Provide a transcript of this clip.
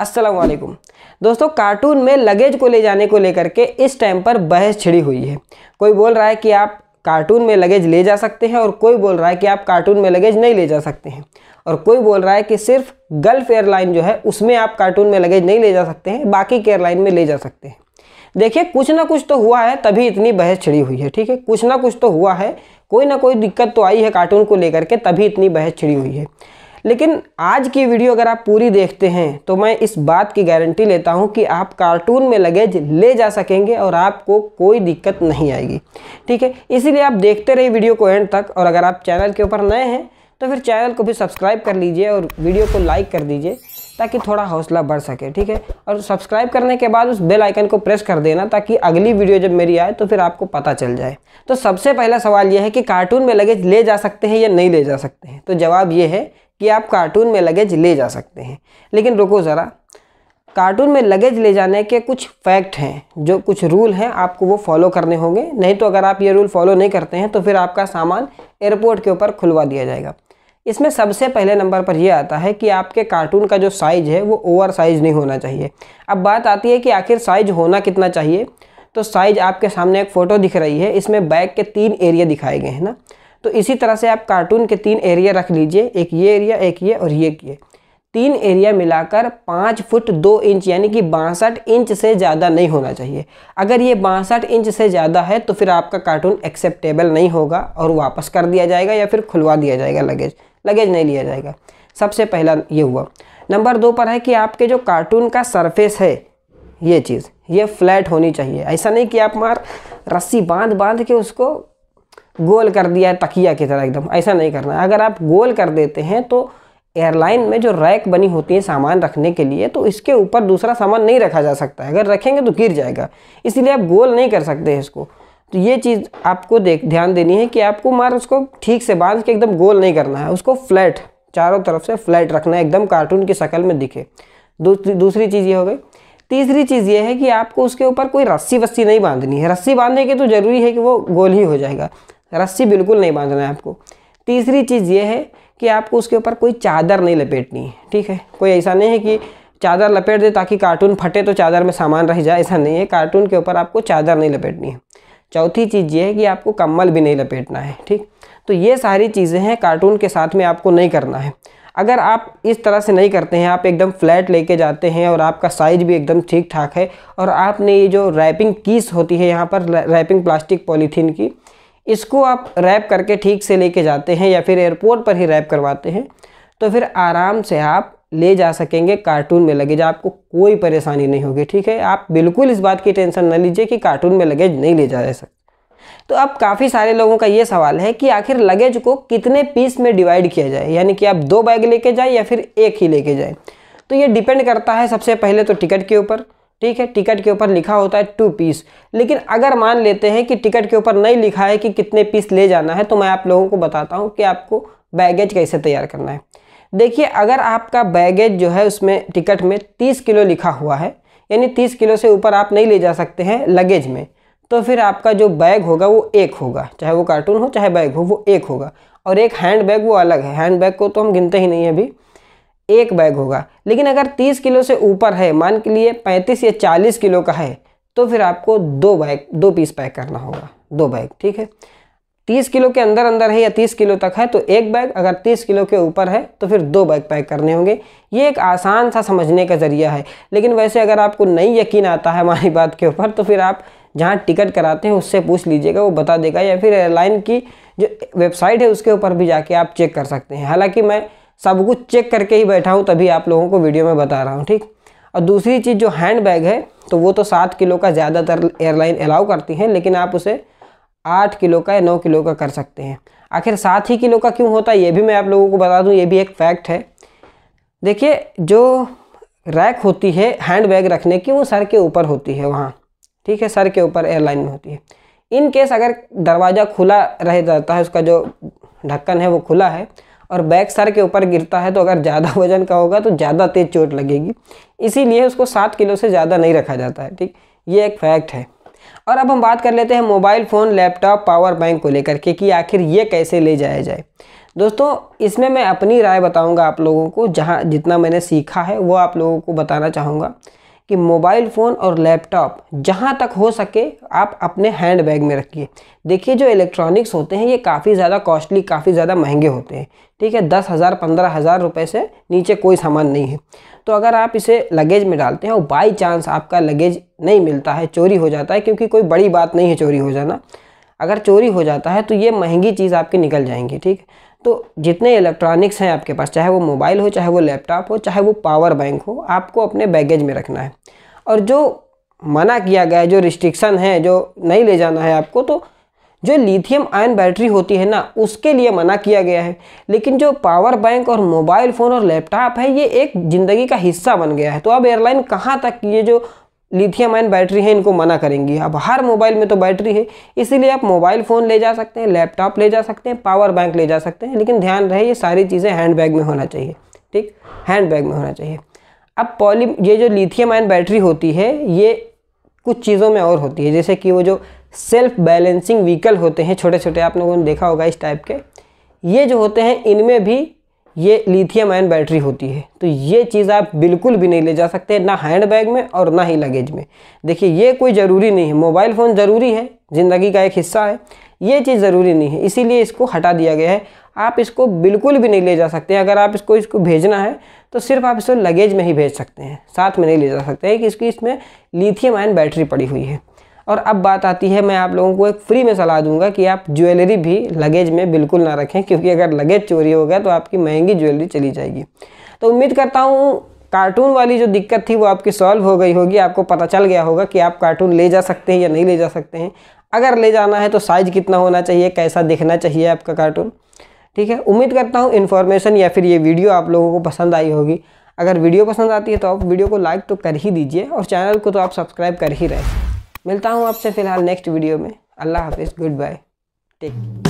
असलकुम दोस्तों कार्टून में लगेज को ले जाने को लेकर के इस टाइम पर बहस छिड़ी हुई है कोई बोल रहा है कि आप कार्टून में लगेज ले जा सकते हैं और कोई बोल रहा है कि आप कार्टून में लगेज नहीं ले जा सकते हैं और कोई बोल रहा है कि सिर्फ गल्फ एयरलाइन जो है उसमें आप कार्टून में लगेज नहीं ले जा सकते हैं बाकी के एयरलाइन में ले जा सकते हैं देखिए कुछ ना कुछ तो हुआ है तभी इतनी बहस छिड़ी हुई है ठीक है कुछ ना कुछ तो हुआ है कोई ना कोई दिक्कत तो आई है कार्टून को लेकर के तभी इतनी बहस छिड़ी हुई है लेकिन आज की वीडियो अगर आप पूरी देखते हैं तो मैं इस बात की गारंटी लेता हूं कि आप कार्टून में लगेज ले जा सकेंगे और आपको कोई दिक्कत नहीं आएगी ठीक है इसीलिए आप देखते रहिए वीडियो को एंड तक और अगर आप चैनल के ऊपर नए हैं तो फिर चैनल को भी सब्सक्राइब कर लीजिए और वीडियो को लाइक कर दीजिए ताकि थोड़ा हौसला बढ़ सके ठीक है और सब्सक्राइब करने के बाद उस बेल आइकन को प्रेस कर देना ताकि अगली वीडियो जब मेरी आए तो फिर आपको पता चल जाए तो सबसे पहला सवाल यह है कि कार्टून में लगेज ले जा सकते हैं या नहीं ले जा सकते हैं तो जवाब ये है कि आप कार्टून में लगेज ले जा सकते हैं लेकिन रुको ज़रा कार्टून में लगेज ले जाने के कुछ फैक्ट हैं जो कुछ रूल हैं आपको वो फॉलो करने होंगे नहीं तो अगर आप ये रूल फॉलो नहीं करते हैं तो फिर आपका सामान एयरपोर्ट के ऊपर खुलवा दिया जाएगा इसमें सबसे पहले नंबर पर यह आता है कि आपके कार्टून का जो साइज़ है वो ओवर साइज़ नहीं होना चाहिए अब बात आती है कि आखिर साइज़ होना कितना चाहिए तो साइज़ आपके सामने एक फ़ोटो दिख रही है इसमें बैग के तीन एरिया दिखाए गए हैं ना तो इसी तरह से आप कार्टून के तीन एरिया रख लीजिए एक ये एरिया एक ये और ये ये तीन एरिया मिलाकर पाँच फुट दो इंच यानी कि बासठ इंच से ज़्यादा नहीं होना चाहिए अगर ये बासठ इंच से ज़्यादा है तो फिर आपका कार्टून एक्सेप्टेबल नहीं होगा और वापस कर दिया जाएगा या फिर खुलवा दिया जाएगा लगेज लगेज नहीं लिया जाएगा सबसे पहला ये हुआ नंबर दो पर है कि आपके जो कार्टून का सरफेस है ये चीज़ ये फ्लैट होनी चाहिए ऐसा नहीं कि आप मार रस्सी बांध बांध के उसको गोल कर दिया है तकिया की तरह एकदम ऐसा नहीं करना है अगर आप गोल कर देते हैं तो एयरलाइन में जो रैक बनी होती है सामान रखने के लिए तो इसके ऊपर दूसरा सामान नहीं रखा जा सकता है अगर रखेंगे तो गिर जाएगा इसीलिए आप गोल नहीं कर सकते इसको तो ये चीज़ आपको देख ध्यान देनी है कि आपको मार उसको ठीक से बांध के एकदम गोल नहीं करना है उसको फ्लैट चारों तरफ से फ्लैट रखना है एकदम कार्टून की शक्ल में दिखे दूसरी दूसरी चीज़ ये हो गई तीसरी चीज़ ये है कि आपको उसके ऊपर कोई रस्सी वस्सी नहीं बांधनी है रस्सी बांधने के तो ज़रूरी है कि वो गोल ही हो जाएगा रस्सी बिल्कुल नहीं बांधना है आपको तीसरी चीज़ ये है कि आपको उसके ऊपर कोई चादर नहीं लपेटनी है ठीक है कोई ऐसा नहीं है कि चादर लपेट दे ताकि कार्टून फटे तो चादर में सामान रह जाए ऐसा नहीं है कार्टून के ऊपर आपको चादर नहीं लपेटनी है चौथी चीज़ ये है कि आपको कम्बल भी नहीं लपेटना है ठीक तो ये सारी चीज़ें हैं कार्टून के साथ में आपको नहीं करना है अगर आप इस तरह से नहीं करते हैं आप एकदम फ्लैट लेके जाते हैं और आपका साइज भी एकदम ठीक ठाक है और आपने ये जो रैपिंग कीस होती है यहाँ पर रैपिंग प्लास्टिक पॉलीथीन की इसको आप रैप करके ठीक से लेके जाते हैं या फिर एयरपोर्ट पर ही रैप करवाते हैं तो फिर आराम से आप ले जा सकेंगे कार्टून में लगेज आपको कोई परेशानी नहीं होगी ठीक है आप बिल्कुल इस बात की टेंशन न लीजिए कि कार्टून में लगेज नहीं ले जा सकते तो अब काफ़ी सारे लोगों का ये सवाल है कि आखिर लगेज को कितने पीस में डिवाइड किया जाए यानी कि आप दो बैग लेके जाए या फिर एक ही लेके जाए तो ये डिपेंड करता है सबसे पहले तो टिकट के ऊपर ठीक है टिकट के ऊपर लिखा होता है टू पीस लेकिन अगर मान लेते हैं कि टिकट के ऊपर नहीं लिखा है कि कितने पीस ले जाना है तो मैं आप लोगों को बताता हूँ कि आपको बैगेज कैसे तैयार करना है देखिए अगर आपका बैगेज जो है उसमें टिकट में तीस किलो लिखा हुआ है यानी तीस किलो से ऊपर आप नहीं ले जा सकते हैं लगेज में तो फिर आपका जो बैग होगा वो एक होगा चाहे वो कार्टून हो चाहे बैग हो वो एक होगा और एक हैंड बैग वो अलग है हैंड बैग को तो हम गिनते ही नहीं हैं अभी एक बैग होगा लेकिन अगर तीस किलो से ऊपर है मान के लिए पैंतीस या चालीस किलो का है तो फिर आपको दो बैग दो पीस पैक करना होगा दो बैग ठीक है 30 किलो के अंदर अंदर है या 30 किलो तक है तो एक बैग अगर 30 किलो के ऊपर है तो फिर दो बैग पैक करने होंगे ये एक आसान सा समझने का ज़रिया है लेकिन वैसे अगर आपको नहीं यकीन आता है हमारी बात के ऊपर तो फिर आप जहाँ टिकट कराते हैं उससे पूछ लीजिएगा वो बता देगा या फिर एयरलाइन की जो वेबसाइट है उसके ऊपर भी जाके आप चेक कर सकते हैं हालाँकि मैं सब कुछ चेक करके ही बैठा हूँ तभी आप लोगों को वीडियो में बता रहा हूँ ठीक और दूसरी चीज़ जो हैंड बैग है तो वो तो सात किलो का ज़्यादातर एयरलाइन अलाउ करती हैं लेकिन आप उसे आठ किलो का या नौ किलो का कर सकते हैं आखिर सात ही किलो का क्यों होता है ये भी मैं आप लोगों को बता दूं ये भी एक फैक्ट है देखिए जो रैक होती है हैंड बैग रखने की वो सर के ऊपर होती है वहाँ ठीक है सर के ऊपर एयरलाइन में होती है इन केस अगर दरवाज़ा खुला रह जाता है उसका जो ढक्कन है वो खुला है और बैग सर के ऊपर गिरता है तो अगर ज़्यादा वजन का होगा तो ज़्यादा तेज़ चोट लगेगी इसीलिए उसको सात किलो से ज़्यादा नहीं रखा जाता है ठीक ये एक फैक्ट है और अब हम बात कर लेते हैं mobile phone laptop power bank को लेकर के कि आखिर ये कैसे ले जाया जाए दोस्तों इसमें मैं अपनी राय बताऊंगा आप लोगों को जहाँ जितना मैंने सीखा है वो आप लोगों को बताना चाहूँगा कि मोबाइल फ़ोन और लैपटॉप जहाँ तक हो सके आप अपने हैंड बैग में रखिए देखिए जो इलेक्ट्रॉनिक्स होते हैं ये काफ़ी ज़्यादा कॉस्टली काफ़ी ज़्यादा महंगे होते हैं ठीक है दस हज़ार पंद्रह हज़ार रुपये से नीचे कोई सामान नहीं है तो अगर आप इसे लगेज में डालते हैं और बाई चांस आपका लगेज नहीं मिलता है चोरी हो जाता है क्योंकि कोई बड़ी बात नहीं है चोरी हो जाना अगर चोरी हो जाता है तो ये महंगी चीज़ आपकी निकल जाएंगी ठीक है तो जितने इलेक्ट्रॉनिक्स हैं आपके पास चाहे वो मोबाइल हो चाहे वो लैपटॉप हो चाहे वो पावर बैंक हो आपको अपने बैगेज में रखना है और जो मना किया गया है जो रिस्ट्रिक्शन है जो नहीं ले जाना है आपको तो जो लिथियम आयन बैटरी होती है ना उसके लिए मना किया गया है लेकिन जो पावर बैंक और मोबाइल फ़ोन और लैपटॉप है ये एक ज़िंदगी का हिस्सा बन गया है तो अब एयरलाइन कहाँ तक ये जो लिथियम आयन बैटरी है इनको मना करेंगी अब हर मोबाइल में तो बैटरी है इसीलिए आप मोबाइल फ़ोन ले जा सकते हैं लैपटॉप ले जा सकते हैं पावर बैंक ले जा सकते हैं लेकिन ध्यान रहे ये सारी चीज़ें हैंड बैग में होना चाहिए ठीक हैंड बैग में होना चाहिए अब पॉली ये जो लिथियम आयन बैटरी होती है ये कुछ चीज़ों में और होती है जैसे कि वो जो सेल्फ बैलेंसिंग व्हीकल होते हैं छोटे छोटे आप लोगों ने देखा होगा इस टाइप के ये जो होते हैं इनमें भी ये लिथियम आयन बैटरी होती है तो ये चीज़ आप बिल्कुल भी नहीं ले जा सकते ना हैंड बैग में और ना ही लगेज में देखिए ये कोई ज़रूरी नहीं है मोबाइल फ़ोन ज़रूरी है ज़िंदगी का एक हिस्सा है ये चीज़ ज़रूरी नहीं है इसीलिए इसको हटा दिया गया है आप इसको बिल्कुल भी नहीं ले जा सकते अगर आप इसको इसको भेजना है तो सिर्फ आप इसको लगेज में ही भेज सकते हैं साथ में नहीं ले जा सकते हैं कि इसकी इसमें लिथियम आयन बैटरी पड़ी हुई है और अब बात आती है मैं आप लोगों को एक फ्री में सलाह दूंगा कि आप ज्वेलरी भी लगेज में बिल्कुल ना रखें क्योंकि अगर लगेज चोरी हो गया तो आपकी महंगी ज्वेलरी चली जाएगी तो उम्मीद करता हूँ कार्टून वाली जो दिक्कत थी वो आपकी सॉल्व हो गई होगी आपको पता चल गया होगा कि आप कार्टून ले जा सकते हैं या नहीं ले जा सकते हैं अगर ले जाना है तो साइज़ कितना होना चाहिए कैसा दिखना चाहिए आपका कार्टून ठीक है उम्मीद करता हूँ इन्फॉर्मेशन या फिर ये वीडियो आप लोगों को पसंद आई होगी अगर वीडियो पसंद आती है तो आप वीडियो को लाइक तो कर ही दीजिए और चैनल को तो आप सब्सक्राइब कर ही रहें मिलता हूँ आपसे फ़िलहाल नेक्स्ट वीडियो में अल्लाह हाफिज़ गुड बाय टेक